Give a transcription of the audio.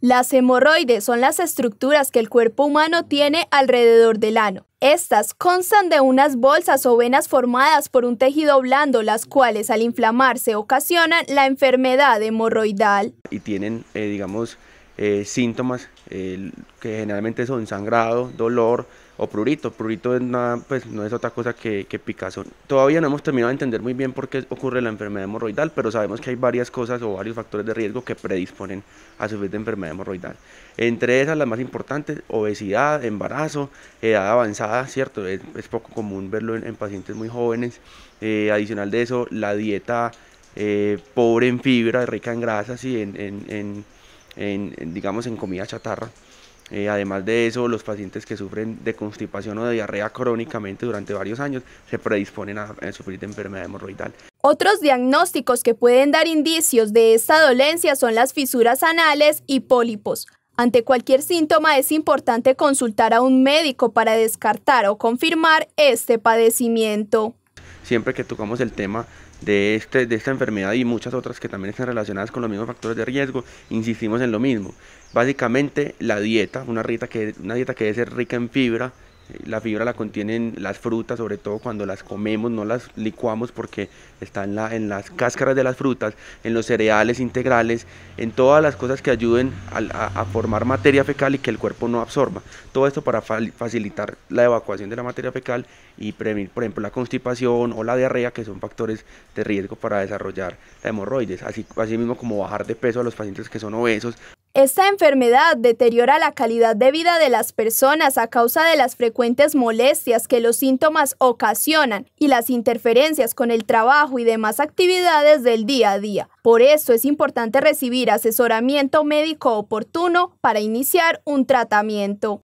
Las hemorroides son las estructuras que el cuerpo humano tiene alrededor del ano. Estas constan de unas bolsas o venas formadas por un tejido blando, las cuales al inflamarse ocasionan la enfermedad hemorroidal. Y tienen, eh, digamos, eh, síntomas eh, que generalmente son sangrado, dolor o prurito. Prurito es pues, no es otra cosa que, picazón. Todavía no hemos terminado de entender muy bien por qué ocurre la enfermedad hemorroidal, pero sabemos que hay varias cosas o varios factores de riesgo que predisponen a sufrir de enfermedad hemorroidal. Entre esas, las más importantes, obesidad, embarazo, edad avanzada, ¿cierto? Es, poco común verlo en, pacientes muy jóvenes. Eh, adicional de eso, la dieta pobre en fibra, rica en grasas y en en, digamos, en comida chatarra. Eh, además de eso, los pacientes que sufren de constipación o de diarrea crónicamente durante varios años se predisponen a, a sufrir de enfermedad hemorroidal. Otros diagnósticos que pueden dar indicios de esta dolencia son las fisuras anales y pólipos. Ante cualquier síntoma es importante consultar a un médico para descartar o confirmar este padecimiento siempre que tocamos el tema de, este, de esta enfermedad y muchas otras que también están relacionadas con los mismos factores de riesgo, insistimos en lo mismo. Básicamente la dieta, una dieta que, una dieta que debe ser rica en fibra, la fibra la contienen las frutas, sobre todo cuando las comemos, no las licuamos porque está en, la, las cáscaras de las frutas, en los cereales integrales, en todas las cosas que ayuden a, formar materia fecal y que el cuerpo no absorba. Todo esto para facilitar la evacuación de la materia fecal y prevenir, por ejemplo, la constipación o la diarrea, que son factores de riesgo para desarrollar hemorroides. Así, así mismo como bajar de peso a los pacientes que son obesos esta enfermedad deteriora la calidad de vida de las personas a causa de las frecuentes molestias que los síntomas ocasionan y las interferencias con el trabajo y demás actividades del día a día. Por eso es importante recibir asesoramiento médico oportuno para iniciar un tratamiento.